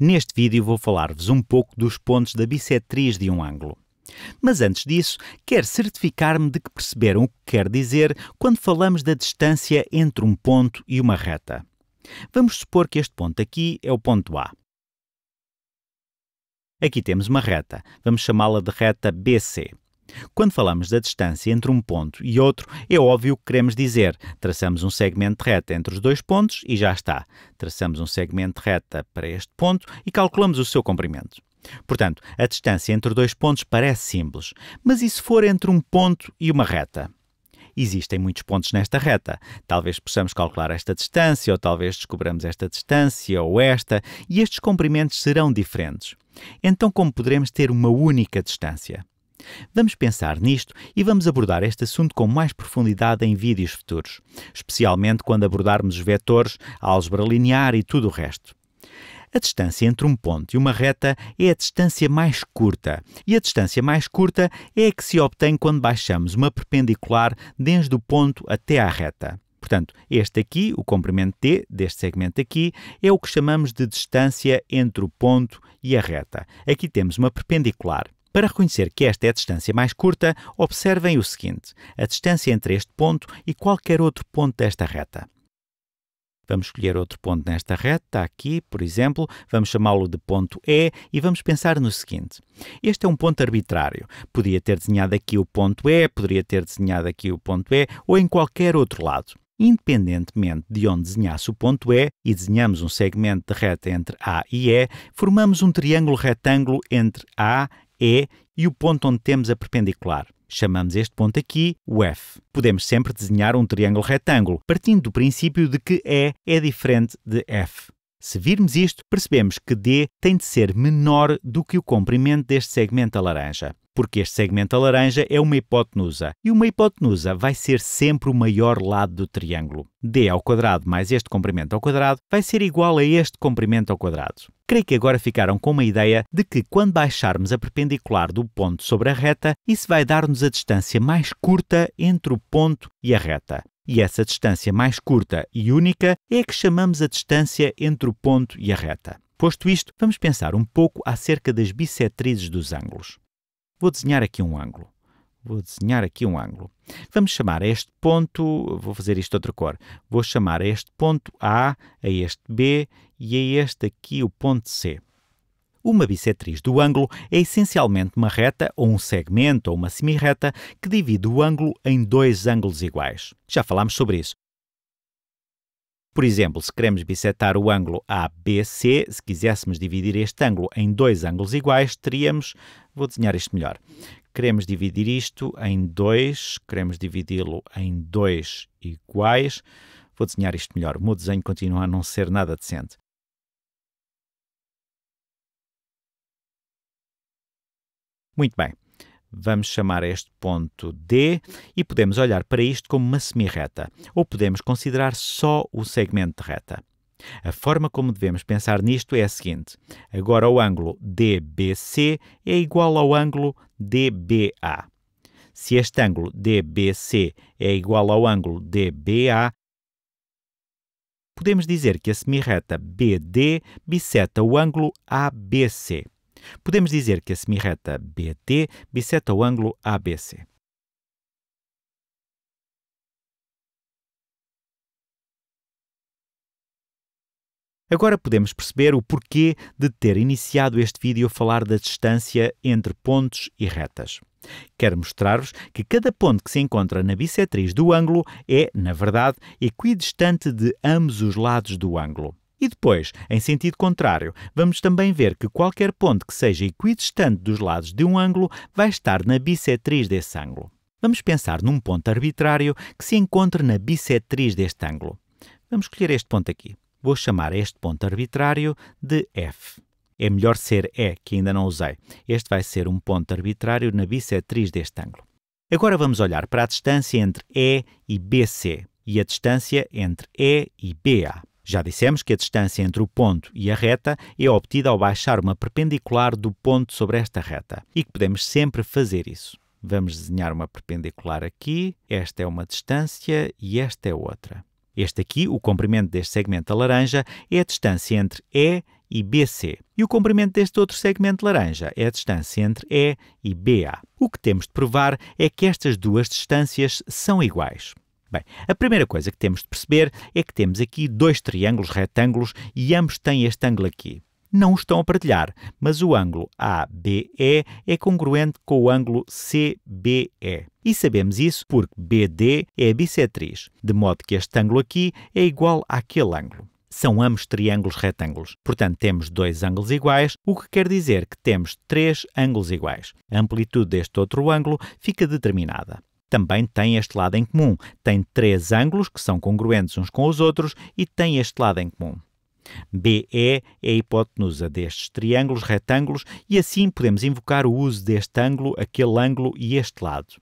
Neste vídeo vou falar-vos um pouco dos pontos da bissetriz de um ângulo. Mas antes disso, quero certificar-me de que perceberam o que quer dizer quando falamos da distância entre um ponto e uma reta. Vamos supor que este ponto aqui é o ponto A. Aqui temos uma reta, vamos chamá-la de reta BC. Quando falamos da distância entre um ponto e outro, é óbvio o que queremos dizer. Traçamos um segmento de reta entre os dois pontos e já está. Traçamos um segmento de reta para este ponto e calculamos o seu comprimento. Portanto, a distância entre dois pontos parece simples, mas e se for entre um ponto e uma reta? Existem muitos pontos nesta reta. Talvez possamos calcular esta distância, ou talvez descobramos esta distância ou esta, e estes comprimentos serão diferentes. Então, como poderemos ter uma única distância? Vamos pensar nisto e vamos abordar este assunto com mais profundidade em vídeos futuros, especialmente quando abordarmos os vetores, a álgebra linear e tudo o resto. A distância entre um ponto e uma reta é a distância mais curta, e a distância mais curta é a que se obtém quando baixamos uma perpendicular desde o ponto até à reta. Portanto, este aqui, o comprimento T, deste segmento aqui, é o que chamamos de distância entre o ponto e a reta. Aqui temos uma perpendicular. Para reconhecer que esta é a distância mais curta, observem o seguinte: a distância entre este ponto e qualquer outro ponto desta reta. Vamos escolher outro ponto nesta reta, aqui, por exemplo, vamos chamá-lo de ponto E e vamos pensar no seguinte. Este é um ponto arbitrário. Podia ter desenhado aqui o ponto E, poderia ter desenhado aqui o ponto E ou em qualquer outro lado. Independentemente de onde desenhasse o ponto E e desenhamos um segmento de reta entre A e E, formamos um triângulo retângulo entre A e e o ponto onde temos a perpendicular. Chamamos este ponto aqui o F. Podemos sempre desenhar um triângulo retângulo, partindo do princípio de que E é diferente de F. Se virmos isto, percebemos que D tem de ser menor do que o comprimento deste segmento a laranja, porque este segmento a laranja é uma hipotenusa, e uma hipotenusa vai ser sempre o maior lado do triângulo. D ao quadrado mais este comprimento ao quadrado vai ser igual a este comprimento ao quadrado. Creio que agora ficaram com uma ideia de que quando baixarmos a perpendicular do ponto sobre a reta, isso vai dar-nos a distância mais curta entre o ponto e a reta. E essa distância mais curta e única é a que chamamos a distância entre o ponto e a reta. Posto isto, vamos pensar um pouco acerca das bissetrizes dos ângulos. Vou desenhar aqui um ângulo. Vou desenhar aqui um ângulo. Vamos chamar a este ponto, vou fazer isto outra cor. Vou chamar a este ponto A, a este B e a este aqui o ponto C. Uma bissetriz do ângulo é essencialmente uma reta ou um segmento ou uma semirreta que divide o ângulo em dois ângulos iguais. Já falámos sobre isso. Por exemplo, se queremos bissetar o ângulo ABC, se quiséssemos dividir este ângulo em dois ângulos iguais, teríamos. Vou desenhar isto melhor. Queremos dividir isto em dois, queremos dividi-lo em dois iguais. Vou desenhar isto melhor. O meu desenho continua a não ser nada decente. Muito bem. Vamos chamar este ponto D e podemos olhar para isto como uma semirreta, ou podemos considerar só o segmento de reta. A forma como devemos pensar nisto é a seguinte: agora o ângulo DBC é igual ao ângulo DBA. Se este ângulo DBC é igual ao ângulo DBA, podemos dizer que a semirreta BD biseta o ângulo ABC. Podemos dizer que a semirreta BT biseta o ângulo ABC. Agora podemos perceber o porquê de ter iniciado este vídeo a falar da distância entre pontos e retas. Quero mostrar-vos que cada ponto que se encontra na bissetriz do ângulo é, na verdade, equidistante de ambos os lados do ângulo. E depois, em sentido contrário, vamos também ver que qualquer ponto que seja equidistante dos lados de um ângulo vai estar na bissetriz desse ângulo. Vamos pensar num ponto arbitrário que se encontre na bissetriz deste ângulo. Vamos escolher este ponto aqui. Vou chamar este ponto arbitrário de F. É melhor ser E, que ainda não usei. Este vai ser um ponto arbitrário na bissetriz deste ângulo. Agora vamos olhar para a distância entre E e BC e a distância entre E e BA. Já dissemos que a distância entre o ponto e a reta é obtida ao baixar uma perpendicular do ponto sobre esta reta e que podemos sempre fazer isso. Vamos desenhar uma perpendicular aqui, esta é uma distância e esta é outra. Este aqui, o comprimento deste segmento laranja, é a distância entre E e BC. E o comprimento deste outro segmento laranja é a distância entre E e BA. O que temos de provar é que estas duas distâncias são iguais. Bem, a primeira coisa que temos de perceber é que temos aqui dois triângulos retângulos e ambos têm este ângulo aqui. Não estão a partilhar, mas o ângulo ABE é congruente com o ângulo CBE. E sabemos isso porque BD é a bissetriz, de modo que este ângulo aqui é igual àquele ângulo são ambos triângulos retângulos. Portanto, temos dois ângulos iguais, o que quer dizer que temos três ângulos iguais. A amplitude deste outro ângulo fica determinada também tem este lado em comum. Tem três ângulos que são congruentes uns com os outros e tem este lado em comum. BE é a hipotenusa destes triângulos retângulos e assim podemos invocar o uso deste ângulo, aquele ângulo e este lado.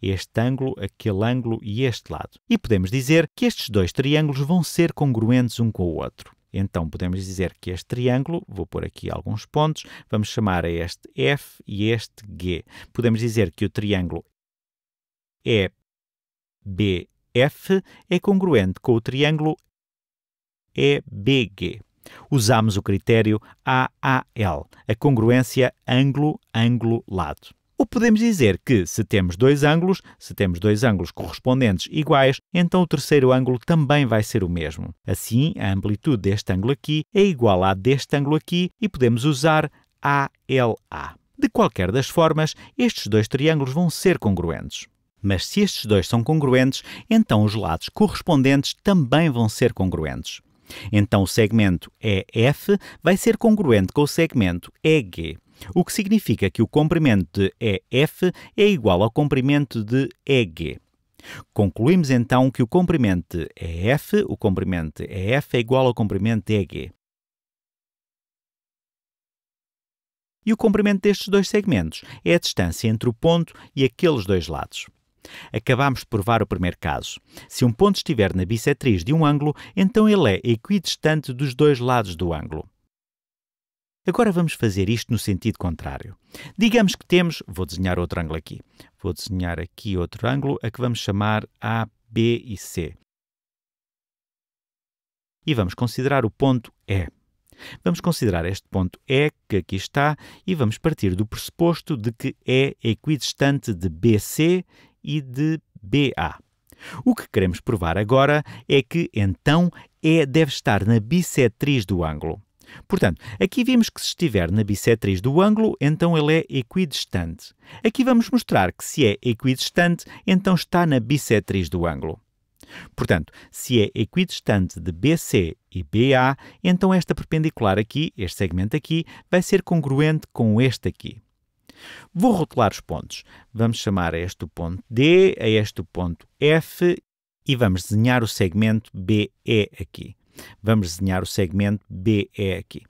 Este ângulo, aquele ângulo e este lado. E podemos dizer que estes dois triângulos vão ser congruentes um com o outro. Então podemos dizer que este triângulo, vou pôr aqui alguns pontos, vamos chamar a este F e este G. Podemos dizer que o triângulo EBF é, é congruente com o triângulo EBG. Usamos o critério AAL, a congruência ângulo-ângulo-lado. Ou podemos dizer que, se temos dois ângulos, se temos dois ângulos correspondentes iguais, então o terceiro ângulo também vai ser o mesmo. Assim, a amplitude deste ângulo aqui é igual à deste ângulo aqui e podemos usar ALA. De qualquer das formas, estes dois triângulos vão ser congruentes. Mas se estes dois são congruentes, então os lados correspondentes também vão ser congruentes. Então o segmento EF é vai ser congruente com o segmento EG, o que significa que o comprimento de EF é igual ao comprimento de EG. Concluímos então que o comprimento de EF, o comprimento de EF é igual ao comprimento de EG. E o comprimento destes dois segmentos é a distância entre o ponto e aqueles dois lados. Acabámos de provar o primeiro caso. Se um ponto estiver na bissetriz de um ângulo, então ele é equidistante dos dois lados do ângulo. Agora vamos fazer isto no sentido contrário. Digamos que temos, vou desenhar outro ângulo aqui. Vou desenhar aqui outro ângulo a que vamos chamar A, B e C. E vamos considerar o ponto E. Vamos considerar este ponto E que aqui está e vamos partir do pressuposto de que E é equidistante de BC e de BA. O que queremos provar agora é que, então, E deve estar na bissetriz do ângulo. Portanto, aqui vimos que se estiver na bissetriz do ângulo, então ele é equidistante. Aqui vamos mostrar que se é equidistante, então está na bissetriz do ângulo. Portanto, se é equidistante de BC e BA, então esta perpendicular aqui, este segmento aqui, vai ser congruente com este aqui. Vou rotular os pontos. Vamos chamar a este o ponto D, a este o ponto F e vamos desenhar o segmento BE aqui. Vamos desenhar o segmento BE aqui.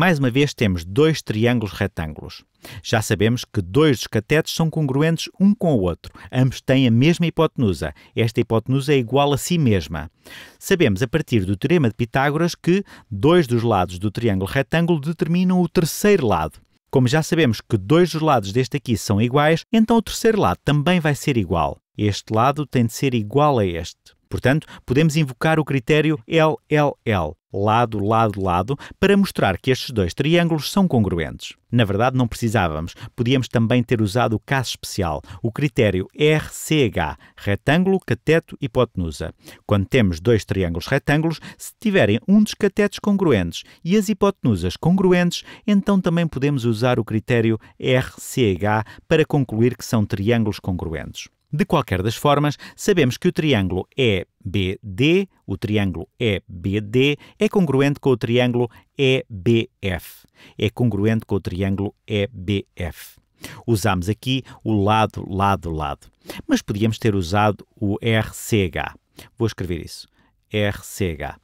Mais uma vez temos dois triângulos retângulos. Já sabemos que dois dos catetos são congruentes um com o outro. Ambos têm a mesma hipotenusa. Esta hipotenusa é igual a si mesma. Sabemos a partir do teorema de Pitágoras que dois dos lados do triângulo retângulo determinam o terceiro lado. Como já sabemos que dois dos lados deste aqui são iguais, então o terceiro lado também vai ser igual. Este lado tem de ser igual a este. Portanto, podemos invocar o critério LLL, lado, lado, lado, para mostrar que estes dois triângulos são congruentes. Na verdade, não precisávamos. Podíamos também ter usado o caso especial, o critério RCH, retângulo, cateto, hipotenusa. Quando temos dois triângulos retângulos, se tiverem um dos catetos congruentes e as hipotenusas congruentes, então também podemos usar o critério RCH para concluir que são triângulos congruentes. De qualquer das formas, sabemos que o triângulo EBD, o triângulo EBD, é congruente com o triângulo EBF. É congruente com o triângulo EBF. Usamos aqui o lado, lado, lado. Mas podíamos ter usado o RCH. Vou escrever isso. RCH.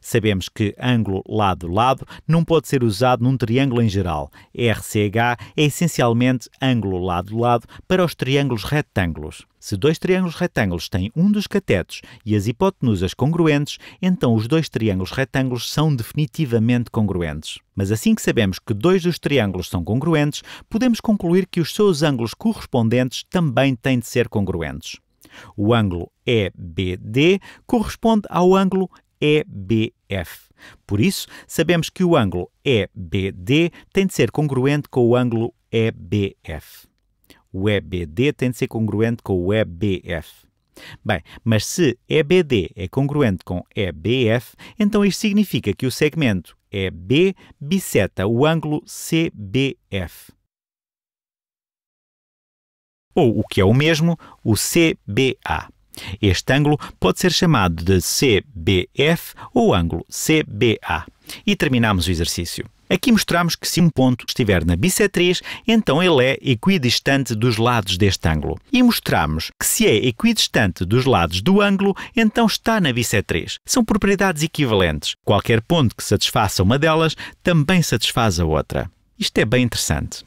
Sabemos que ângulo lado-lado não pode ser usado num triângulo em geral. RCH é essencialmente ângulo lado-lado para os triângulos retângulos. Se dois triângulos retângulos têm um dos catetos e as hipotenusas congruentes, então os dois triângulos retângulos são definitivamente congruentes. Mas assim que sabemos que dois dos triângulos são congruentes, podemos concluir que os seus ângulos correspondentes também têm de ser congruentes. O ângulo EBD corresponde ao ângulo EBF. Por isso, sabemos que o ângulo EBD tem de ser congruente com o ângulo EBF. O EBD tem de ser congruente com o EBF. Bem, mas se EBD é congruente com EBF, então isto significa que o segmento EB biseta o ângulo CBF. Ou o que é o mesmo, o CBA. Este ângulo pode ser chamado de CBF ou ângulo CBA. E terminamos o exercício. Aqui mostramos que se um ponto estiver na bissetriz, então ele é equidistante dos lados deste ângulo. E mostramos que se é equidistante dos lados do ângulo, então está na bissetriz. São propriedades equivalentes. Qualquer ponto que satisfaça uma delas também satisfaz a outra. Isto é bem interessante.